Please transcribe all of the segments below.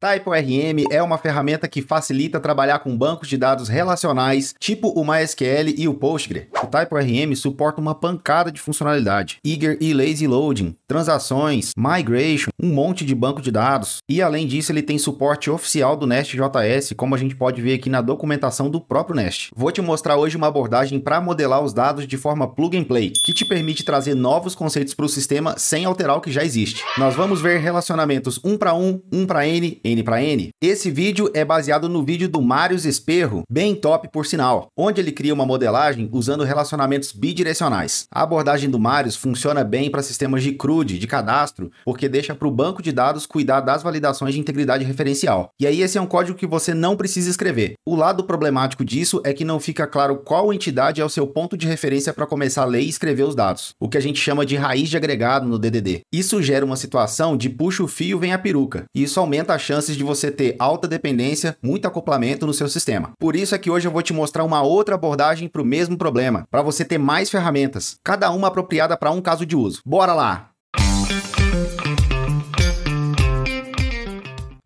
TypeORM é uma ferramenta que facilita trabalhar com bancos de dados relacionais, tipo o MySQL e o Postgre. O TypeORM suporta uma pancada de funcionalidade, eager e lazy loading, transações, migration, um monte de banco de dados. E além disso, ele tem suporte oficial do Nest.js, como a gente pode ver aqui na documentação do próprio Nest. Vou te mostrar hoje uma abordagem para modelar os dados de forma plug and play, que te permite trazer novos conceitos para o sistema sem alterar o que já existe. Nós vamos ver relacionamentos 1 para 1, 1 para N, N para N. Esse vídeo é baseado no vídeo do Marius Esperro, bem top por sinal, onde ele cria uma modelagem usando relacionamentos bidirecionais. A abordagem do Marius funciona bem para sistemas de CRUD, de cadastro, porque deixa para o banco de dados cuidar das validações de integridade referencial. E aí esse é um código que você não precisa escrever. O lado problemático disso é que não fica claro qual entidade é o seu ponto de referência para começar a ler e escrever os dados, o que a gente chama de raiz de agregado no DDD. Isso gera uma situação de puxa o fio, vem a peruca. E isso aumenta a chance chances de você ter alta dependência, muito acoplamento no seu sistema. Por isso é que hoje eu vou te mostrar uma outra abordagem para o mesmo problema, para você ter mais ferramentas, cada uma apropriada para um caso de uso. Bora lá! Música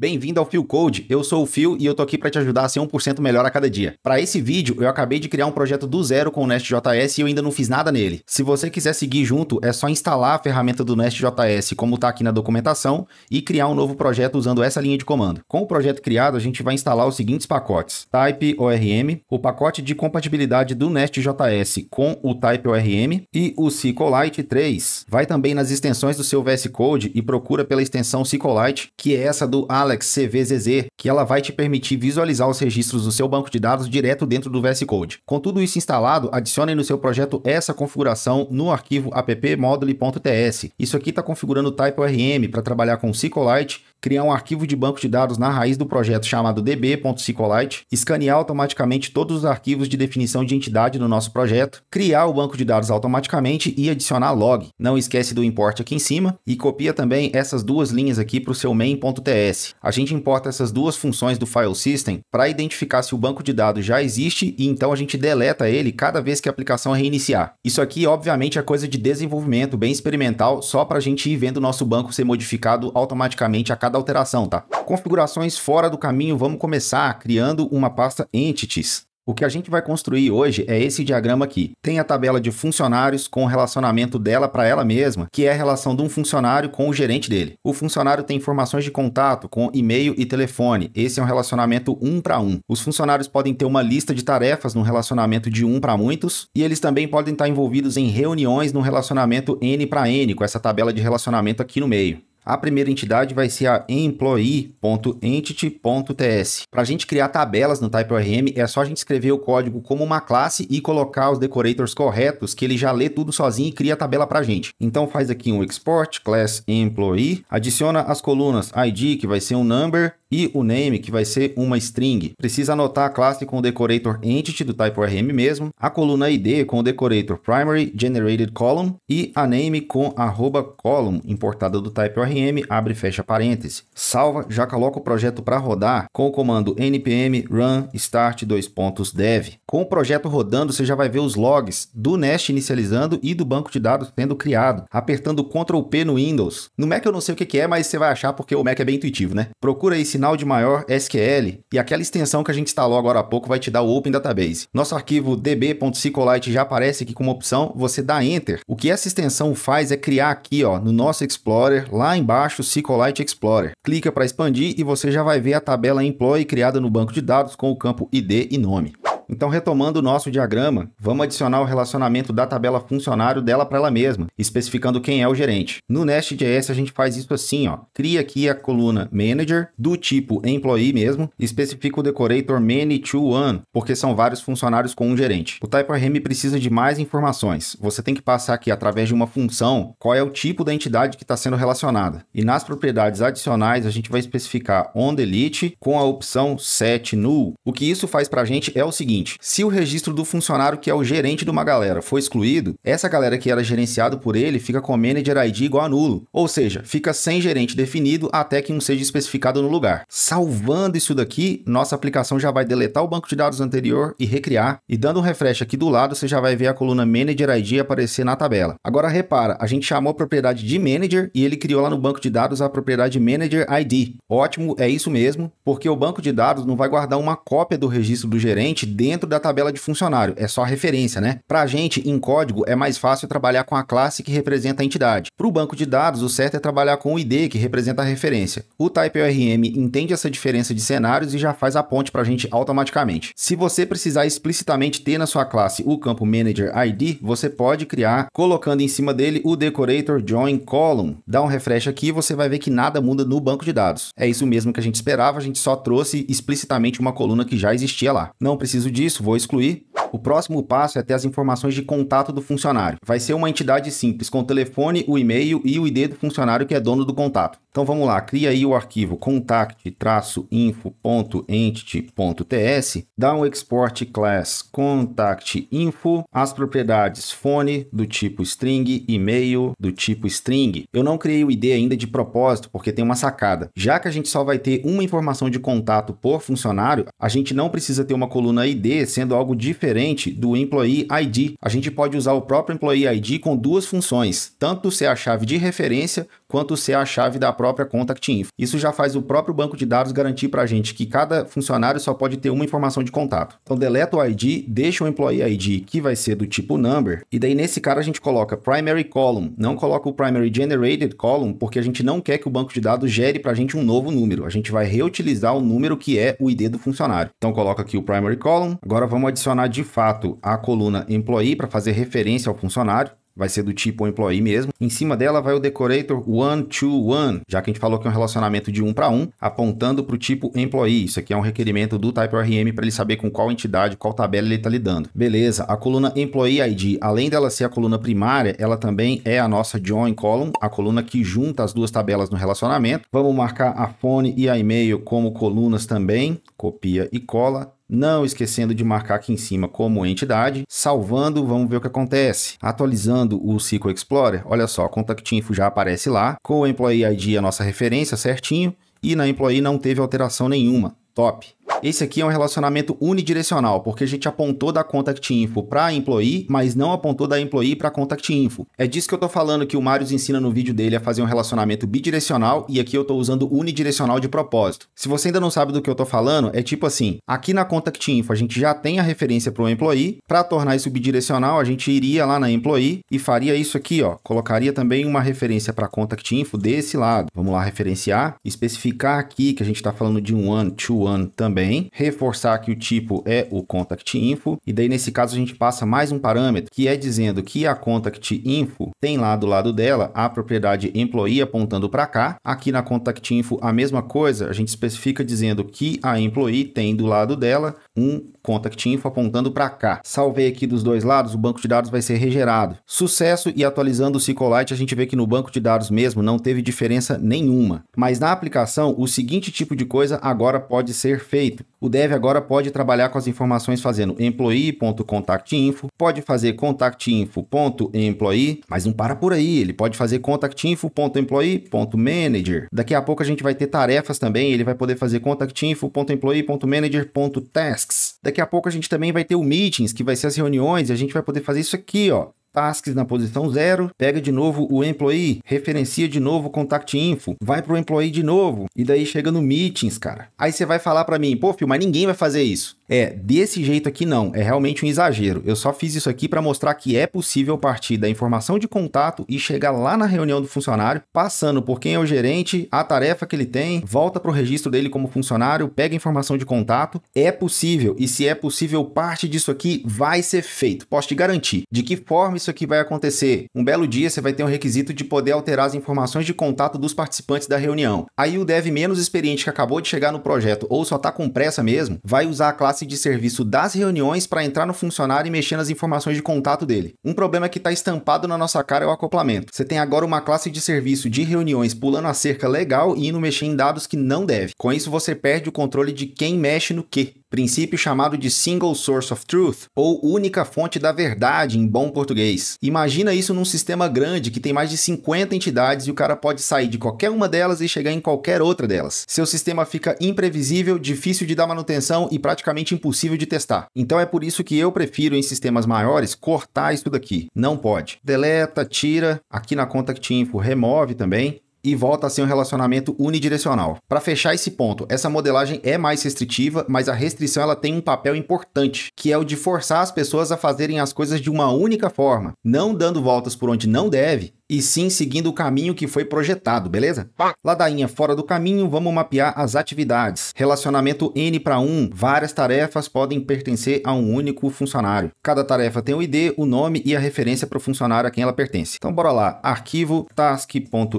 Bem-vindo ao Phil Code. Eu sou o Phil e eu tô aqui para te ajudar a ser 1% melhor a cada dia. Para esse vídeo, eu acabei de criar um projeto do zero com o Nest.js e eu ainda não fiz nada nele. Se você quiser seguir junto, é só instalar a ferramenta do Nest.js como tá aqui na documentação e criar um novo projeto usando essa linha de comando. Com o projeto criado, a gente vai instalar os seguintes pacotes: type ORM, o pacote de compatibilidade do Nest.js com o type ORM e o SQLite 3. Vai também nas extensões do seu VS Code e procura pela extensão SQLite, que é essa do Alex Alex CVZZ, que ela vai te permitir visualizar os registros do seu banco de dados direto dentro do VS Code. Com tudo isso instalado, adicione no seu projeto essa configuração no arquivo appmodule.ts. Isso aqui está configurando o TypeORM para trabalhar com SQLite criar um arquivo de banco de dados na raiz do projeto chamado db.sqlite, escanear automaticamente todos os arquivos de definição de entidade do nosso projeto, criar o banco de dados automaticamente e adicionar log. Não esquece do import aqui em cima e copia também essas duas linhas aqui para o seu main.ts. A gente importa essas duas funções do file system para identificar se o banco de dados já existe e então a gente deleta ele cada vez que a aplicação reiniciar. Isso aqui, obviamente, é coisa de desenvolvimento bem experimental, só para a gente ir vendo o nosso banco ser modificado automaticamente a cada cada alteração, tá? Configurações fora do caminho, vamos começar criando uma pasta Entities. O que a gente vai construir hoje é esse diagrama aqui. Tem a tabela de funcionários com o relacionamento dela para ela mesma, que é a relação de um funcionário com o gerente dele. O funcionário tem informações de contato com e-mail e telefone. Esse é um relacionamento um para um. Os funcionários podem ter uma lista de tarefas no relacionamento de um para muitos, e eles também podem estar envolvidos em reuniões no relacionamento N para N, com essa tabela de relacionamento aqui no meio. A primeira entidade vai ser a employee.entity.ts. Para a gente criar tabelas no TypeORM, é só a gente escrever o código como uma classe e colocar os decorators corretos, que ele já lê tudo sozinho e cria a tabela para a gente. Então faz aqui um export, class employee, adiciona as colunas ID, que vai ser um number, e o name, que vai ser uma string. Precisa anotar a classe com o decorator entity do type rm mesmo, a coluna id com o decorator primary generated column e a name com arroba column importada do type rm, abre e fecha parênteses. Salva, já coloca o projeto para rodar com o comando npm run start 2.dev. dev. Com o projeto rodando, você já vai ver os logs do Nest inicializando e do banco de dados sendo criado, apertando Ctrl P no Windows. No Mac eu não sei o que é, mas você vai achar porque o Mac é bem intuitivo, né? Procura esse sinal de maior SQL e aquela extensão que a gente instalou agora há pouco vai te dar o Open Database. Nosso arquivo db.sqlite já aparece aqui como opção, você dá Enter. O que essa extensão faz é criar aqui ó, no nosso Explorer, lá embaixo, SQLite Explorer. Clica para expandir e você já vai ver a tabela Employee criada no banco de dados com o campo ID e nome. Então, retomando o nosso diagrama, vamos adicionar o relacionamento da tabela funcionário dela para ela mesma, especificando quem é o gerente. No Nest.js a gente faz isso assim, ó. Cria aqui a coluna manager do tipo employee mesmo, especifica o decorator many to one, porque são vários funcionários com um gerente. O TypeRM precisa de mais informações. Você tem que passar aqui através de uma função qual é o tipo da entidade que está sendo relacionada. E nas propriedades adicionais a gente vai especificar onDelete com a opção setNull. O que isso faz para a gente é o seguinte seguinte: se o registro do funcionário que é o gerente de uma galera for excluído, essa galera que era gerenciado por ele fica com o manager ID igual a nulo, ou seja, fica sem gerente definido até que um seja especificado no lugar. Salvando isso daqui, nossa aplicação já vai deletar o banco de dados anterior e recriar, e dando um refresh aqui do lado, você já vai ver a coluna manager ID aparecer na tabela. Agora repara, a gente chamou a propriedade de manager e ele criou lá no banco de dados a propriedade manager ID. Ótimo, é isso mesmo, porque o banco de dados não vai guardar uma cópia do registro do gerente dentro dentro da tabela de funcionário, é só referência, né? Para a gente, em código, é mais fácil trabalhar com a classe que representa a entidade. Para o banco de dados, o certo é trabalhar com o ID que representa a referência. O TypeORM entende essa diferença de cenários e já faz a ponte para a gente automaticamente. Se você precisar explicitamente ter na sua classe o campo Manager ID, você pode criar colocando em cima dele o decorator join column. Dá um refresh aqui e você vai ver que nada muda no banco de dados. É isso mesmo que a gente esperava, a gente só trouxe explicitamente uma coluna que já existia lá. Não preciso preciso disso, vou excluir. O próximo passo é ter as informações de contato do funcionário. Vai ser uma entidade simples, com o telefone, o e-mail e o ID do funcionário que é dono do contato. Então vamos lá, cria aí o arquivo contact-info.entity.ts, dá um export class contact-info, as propriedades fone do tipo string, e-mail do tipo string. Eu não criei o ID ainda de propósito, porque tem uma sacada. Já que a gente só vai ter uma informação de contato por funcionário, a gente não precisa ter uma coluna ID, ID sendo algo diferente do Employee ID. A gente pode usar o próprio Employee ID com duas funções, tanto ser é a chave de referência quanto ser a chave da própria Contact Info. Isso já faz o próprio banco de dados garantir para a gente que cada funcionário só pode ter uma informação de contato. Então, deleta o ID, deixa o Employee ID, que vai ser do tipo Number, e daí nesse cara a gente coloca Primary Column, não coloca o Primary Generated Column, porque a gente não quer que o banco de dados gere para a gente um novo número. A gente vai reutilizar o número que é o ID do funcionário. Então, coloca aqui o Primary Column. Agora, vamos adicionar de fato a coluna Employee para fazer referência ao funcionário vai ser do tipo employee mesmo. Em cima dela vai o decorator one to one, já que a gente falou que é um relacionamento de um para um, apontando para o tipo employee. Isso aqui é um requerimento do Type RM para ele saber com qual entidade, qual tabela ele está lidando. Beleza, a coluna employee ID, além dela ser a coluna primária, ela também é a nossa join column, a coluna que junta as duas tabelas no relacionamento. Vamos marcar a fone e a e-mail como colunas também, copia e cola não esquecendo de marcar aqui em cima como entidade, salvando, vamos ver o que acontece. Atualizando o SQL Explorer, olha só, Contact Info já aparece lá, com o Employee ID a nossa referência certinho, e na Employee não teve alteração nenhuma, top. Esse aqui é um relacionamento unidirecional, porque a gente apontou da contact info para employee, mas não apontou da employee para a contact info. É disso que eu estou falando que o Marius ensina no vídeo dele a fazer um relacionamento bidirecional e aqui eu estou usando unidirecional de propósito. Se você ainda não sabe do que eu estou falando, é tipo assim, aqui na contact info a gente já tem a referência para o employee, para tornar isso bidirecional, a gente iria lá na employee e faria isso aqui, ó, colocaria também uma referência para a contact info desse lado. Vamos lá referenciar, especificar aqui que a gente está falando de um one, to one também também, reforçar que o tipo é o contact info, e daí nesse caso a gente passa mais um parâmetro, que é dizendo que a contact info tem lá do lado dela a propriedade employee apontando para cá. Aqui na contact info a mesma coisa, a gente especifica dizendo que a employee tem do lado dela um contact info apontando para cá. Salvei aqui dos dois lados, o banco de dados vai ser regenerado Sucesso e atualizando o SQLite, a gente vê que no banco de dados mesmo não teve diferença nenhuma. Mas na aplicação, o seguinte tipo de coisa agora pode ser feito feito, o dev agora pode trabalhar com as informações fazendo employee.contactinfo, pode fazer contactinfo.employee, mas não para por aí, ele pode fazer contactinfo.employee.manager. Daqui a pouco a gente vai ter tarefas também, ele vai poder fazer contactinfo.employee.manager.tasks. Daqui a pouco a gente também vai ter o meetings, que vai ser as reuniões, e a gente vai poder fazer isso aqui, ó tasks na posição 0, pega de novo o employee, referencia de novo o contact info, vai pro employee de novo e daí chega no meetings, cara. Aí você vai falar para mim, pô, filho, mas ninguém vai fazer isso. É, desse jeito aqui não, é realmente um exagero. Eu só fiz isso aqui para mostrar que é possível partir da informação de contato e chegar lá na reunião do funcionário, passando por quem é o gerente, a tarefa que ele tem, volta pro registro dele como funcionário, pega a informação de contato. É possível, e se é possível, parte disso aqui vai ser feito. Posso te garantir. De que forma isso aqui vai acontecer? Um belo dia você vai ter um requisito de poder alterar as informações de contato dos participantes da reunião. Aí o dev menos experiente que acabou de chegar no projeto ou só está com pressa mesmo, vai usar a classe de serviço das reuniões para entrar no funcionário e mexer nas informações de contato dele. Um problema que está estampado na nossa cara é o acoplamento. Você tem agora uma classe de serviço de reuniões pulando a cerca legal e indo mexer em dados que não deve. Com isso você perde o controle de quem mexe no que princípio chamado de Single Source of Truth, ou única fonte da verdade em bom português. Imagina isso num sistema grande que tem mais de 50 entidades e o cara pode sair de qualquer uma delas e chegar em qualquer outra delas. Seu sistema fica imprevisível, difícil de dar manutenção e praticamente impossível de testar. Então é por isso que eu prefiro em sistemas maiores cortar isso daqui. Não pode. Deleta, tira, aqui na conta que info remove também e volta a ser um relacionamento unidirecional. Para fechar esse ponto, essa modelagem é mais restritiva, mas a restrição ela tem um papel importante, que é o de forçar as pessoas a fazerem as coisas de uma única forma, não dando voltas por onde não deve e sim seguindo o caminho que foi projetado, beleza? Ladainha fora do caminho, vamos mapear as atividades. Relacionamento N para 1, várias tarefas podem pertencer a um único funcionário. Cada tarefa tem o ID, o nome e a referência para o funcionário a quem ela pertence. Então bora lá, arquivo task.entity.ts,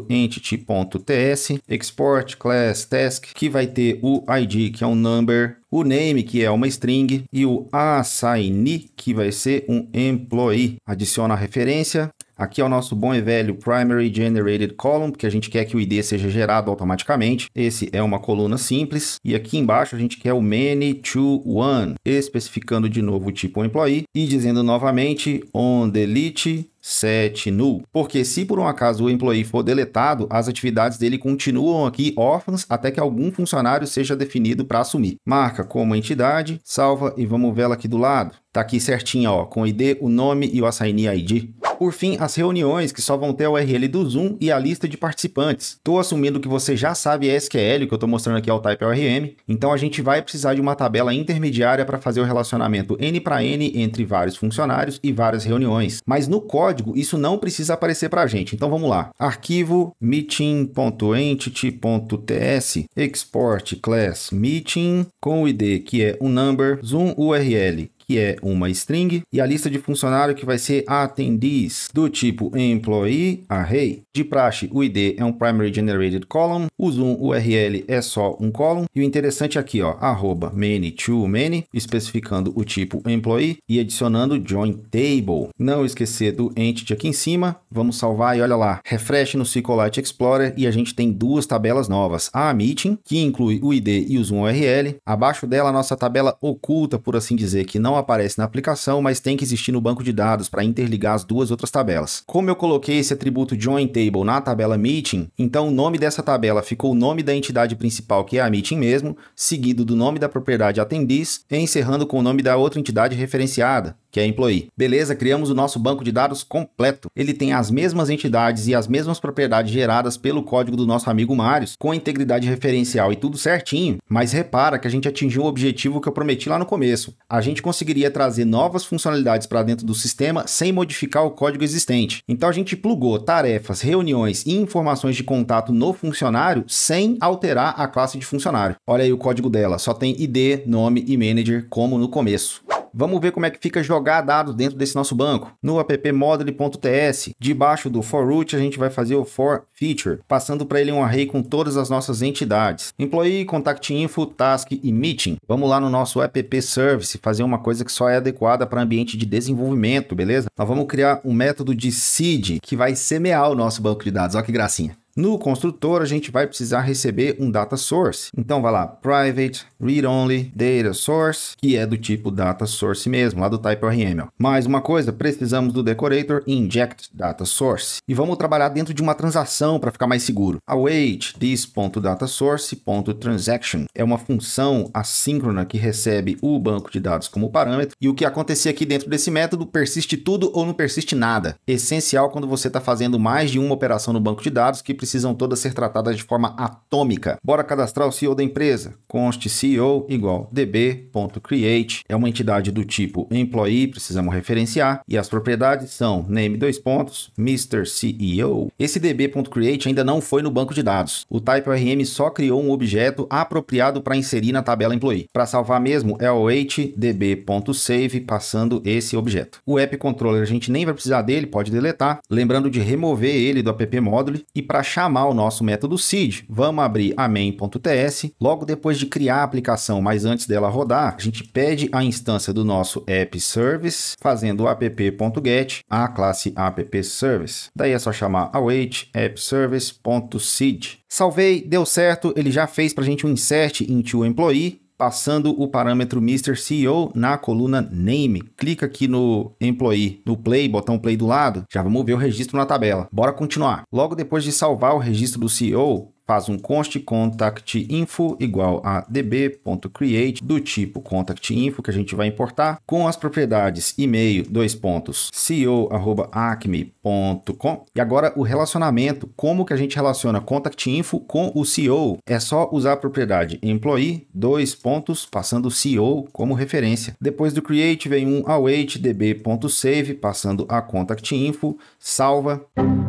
export class task, que vai ter o ID, que é um number, o name, que é uma string, e o assignee, que vai ser um employee. Adiciona a referência, Aqui é o nosso bom e velho Primary Generated Column, porque a gente quer que o ID seja gerado automaticamente. Esse é uma coluna simples. E aqui embaixo a gente quer o many to one, especificando de novo o tipo employee e dizendo novamente on delete set null, porque se por um acaso o employee for deletado, as atividades dele continuam aqui órfãs até que algum funcionário seja definido para assumir. Marca como entidade, salva e vamos vê-la aqui do lado. Está aqui certinho, ó, com o ID, o nome e o assignee ID. Por fim, as reuniões que só vão ter a URL do Zoom e a lista de participantes. Estou assumindo que você já sabe SQL, que eu estou mostrando aqui é o Type ORM, então a gente vai precisar de uma tabela intermediária para fazer o relacionamento N para N entre vários funcionários e várias reuniões. Mas no código, isso não precisa aparecer para a gente. Então vamos lá. Arquivo meeting.entity.ts export class meeting com o ID que é o number, zoom URL que é uma string, e a lista de funcionário que vai ser attendees, do tipo employee array. De praxe, o ID é um primary generated column, o zoom URL é só um column, e o interessante aqui, ó, arroba many to many, especificando o tipo employee e adicionando join table. Não esquecer do entity aqui em cima, vamos salvar e olha lá, refresh no SQLite Explorer e a gente tem duas tabelas novas, a meeting, que inclui o ID e o zoom URL, abaixo dela a nossa tabela oculta, por assim dizer, que não aparece na aplicação, mas tem que existir no banco de dados para interligar as duas outras tabelas. Como eu coloquei esse atributo join table na tabela meeting, então o nome dessa tabela ficou o nome da entidade principal, que é a meeting mesmo, seguido do nome da propriedade e encerrando com o nome da outra entidade referenciada que é employee. Beleza, criamos o nosso banco de dados completo. Ele tem as mesmas entidades e as mesmas propriedades geradas pelo código do nosso amigo Marius, com integridade referencial e tudo certinho, mas repara que a gente atingiu o objetivo que eu prometi lá no começo. A gente conseguiria trazer novas funcionalidades para dentro do sistema sem modificar o código existente. Então a gente plugou tarefas, reuniões e informações de contato no funcionário sem alterar a classe de funcionário. Olha aí o código dela, só tem ID, nome e manager como no começo. Vamos ver como é que fica jogar dados dentro desse nosso banco. No appmodel.ts, debaixo do for root, a gente vai fazer o for feature, passando para ele um array com todas as nossas entidades. Employee, contact info, task e meeting. Vamos lá no nosso app service fazer uma coisa que só é adequada para ambiente de desenvolvimento, beleza? Nós vamos criar um método de seed que vai semear o nosso banco de dados. Olha que gracinha. No construtor, a gente vai precisar receber um data source. Então, vai lá, private read-only data source, que é do tipo data source mesmo, lá do type RML. Mais uma coisa, precisamos do decorator inject data source. E vamos trabalhar dentro de uma transação para ficar mais seguro. Await this.datasource.transaction é uma função assíncrona que recebe o banco de dados como parâmetro. E o que acontecer aqui dentro desse método persiste tudo ou não persiste nada. Essencial quando você está fazendo mais de uma operação no banco de dados que precisam todas ser tratadas de forma atômica. Bora cadastrar o CEO da empresa. Conste CEO igual db.create. É uma entidade do tipo employee, precisamos referenciar. E as propriedades são name dois pontos, Mr. CEO. Esse db.create ainda não foi no banco de dados. O TypeORM só criou um objeto apropriado para inserir na tabela employee. Para salvar mesmo, é o db.save passando esse objeto. O app controller a gente nem vai precisar dele, pode deletar. Lembrando de remover ele do app module e para chamar o nosso método seed. Vamos abrir a main.ts. Logo depois de criar a aplicação, mas antes dela rodar, a gente pede a instância do nosso app service, fazendo app.get a classe app service. Daí é só chamar await app service.seed. Salvei, deu certo, ele já fez para a gente um insert into employee passando o parâmetro Mr. CEO na coluna Name. Clica aqui no Employee, no Play, botão Play do lado. Já vamos ver o registro na tabela. Bora continuar. Logo depois de salvar o registro do CEO, faz um const contact info igual a db.create do tipo contact info que a gente vai importar com as propriedades e-mail dois pontos co@acme.com e agora o relacionamento como que a gente relaciona contact info com o CEO é só usar a propriedade employee dois pontos passando o CEO como referência depois do create vem um await db.save passando a contact info salva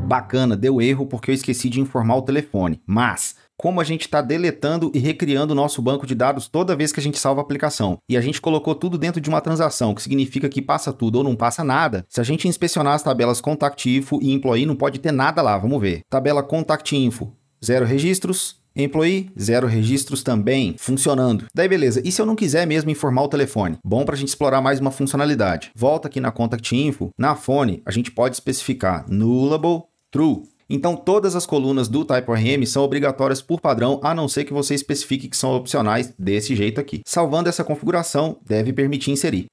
bacana deu erro porque eu esqueci de informar o telefone mas mas como a gente está deletando e recriando o nosso banco de dados toda vez que a gente salva a aplicação. E a gente colocou tudo dentro de uma transação, que significa que passa tudo ou não passa nada. Se a gente inspecionar as tabelas contact info e employee, não pode ter nada lá, vamos ver. Tabela contact info, zero registros, Employee, zero registros também, funcionando. Daí beleza, e se eu não quiser mesmo informar o telefone? Bom para a gente explorar mais uma funcionalidade. Volta aqui na Contact Info, na fone, a gente pode especificar nullable, true. Então, todas as colunas do RM são obrigatórias por padrão, a não ser que você especifique que são opcionais desse jeito aqui. Salvando essa configuração, deve permitir inserir.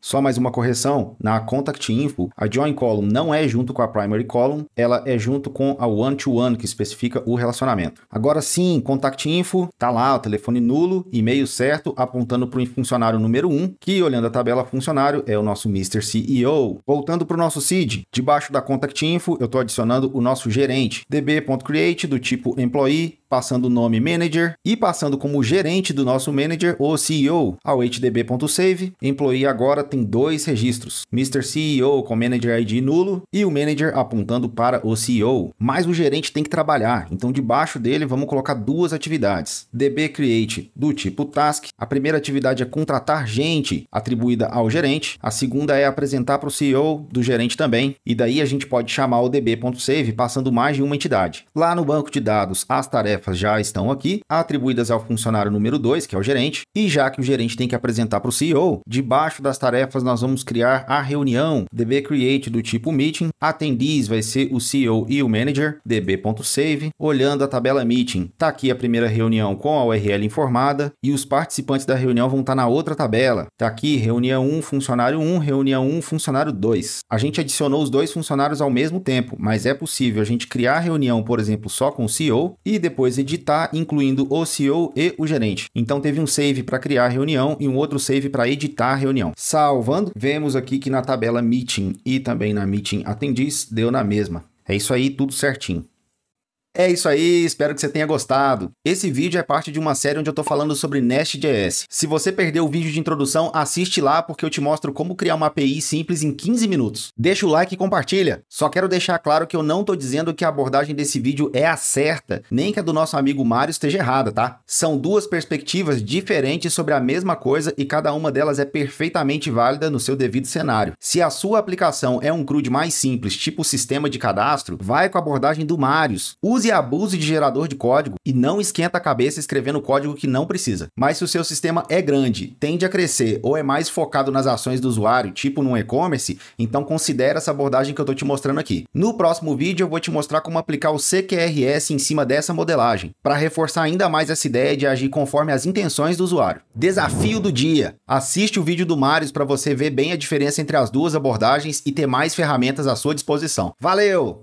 Só mais uma correção, na contact info, a join column não é junto com a primary column, ela é junto com a one to one que especifica o relacionamento. Agora sim, contact info, tá lá o telefone nulo, e-mail certo, apontando para o funcionário número 1, que olhando a tabela funcionário é o nosso Mr. CEO. Voltando para o nosso seed, debaixo da contact info, eu estou adicionando o nosso nosso gerente. db.create do tipo employee passando o nome manager e passando como gerente do nosso manager ou CEO ao hdb.save. Employee agora tem dois registros, Mr. CEO com manager ID nulo e o manager apontando para o CEO. Mas o gerente tem que trabalhar, então debaixo dele vamos colocar duas atividades. DB create do tipo task. A primeira atividade é contratar gente atribuída ao gerente, a segunda é apresentar para o CEO do gerente também, e daí a gente pode chamar o db.save passando mais de uma entidade. Lá no banco de dados, as tarefas tarefas já estão aqui, atribuídas ao funcionário número 2, que é o gerente, e já que o gerente tem que apresentar para o CEO, debaixo das tarefas nós vamos criar a reunião DB Create do tipo Meeting, attendees vai ser o CEO e o Manager, db.save, olhando a tabela Meeting, está aqui a primeira reunião com a URL informada e os participantes da reunião vão estar tá na outra tabela, está aqui reunião 1, funcionário 1, reunião 1, funcionário 2. A gente adicionou os dois funcionários ao mesmo tempo, mas é possível a gente criar a reunião, por exemplo, só com o CEO e depois depois editar, incluindo o CEO e o gerente. Então teve um save para criar a reunião e um outro save para editar a reunião. Salvando, vemos aqui que na tabela meeting e também na meeting attendees deu na mesma. É isso aí, tudo certinho. É isso aí, espero que você tenha gostado. Esse vídeo é parte de uma série onde eu tô falando sobre Nest.js. Se você perdeu o vídeo de introdução, assiste lá porque eu te mostro como criar uma API simples em 15 minutos. Deixa o like e compartilha. Só quero deixar claro que eu não tô dizendo que a abordagem desse vídeo é a certa, nem que a do nosso amigo Mário esteja errada, tá? São duas perspectivas diferentes sobre a mesma coisa e cada uma delas é perfeitamente válida no seu devido cenário. Se a sua aplicação é um CRUD mais simples, tipo sistema de cadastro, vai com a abordagem do Marius. Use use e abuse de gerador de código e não esquenta a cabeça escrevendo código que não precisa. Mas se o seu sistema é grande, tende a crescer ou é mais focado nas ações do usuário, tipo num e-commerce, então considere essa abordagem que eu estou te mostrando aqui. No próximo vídeo eu vou te mostrar como aplicar o CQRS em cima dessa modelagem, para reforçar ainda mais essa ideia de agir conforme as intenções do usuário. Desafio do dia! Assiste o vídeo do Marius para você ver bem a diferença entre as duas abordagens e ter mais ferramentas à sua disposição. Valeu!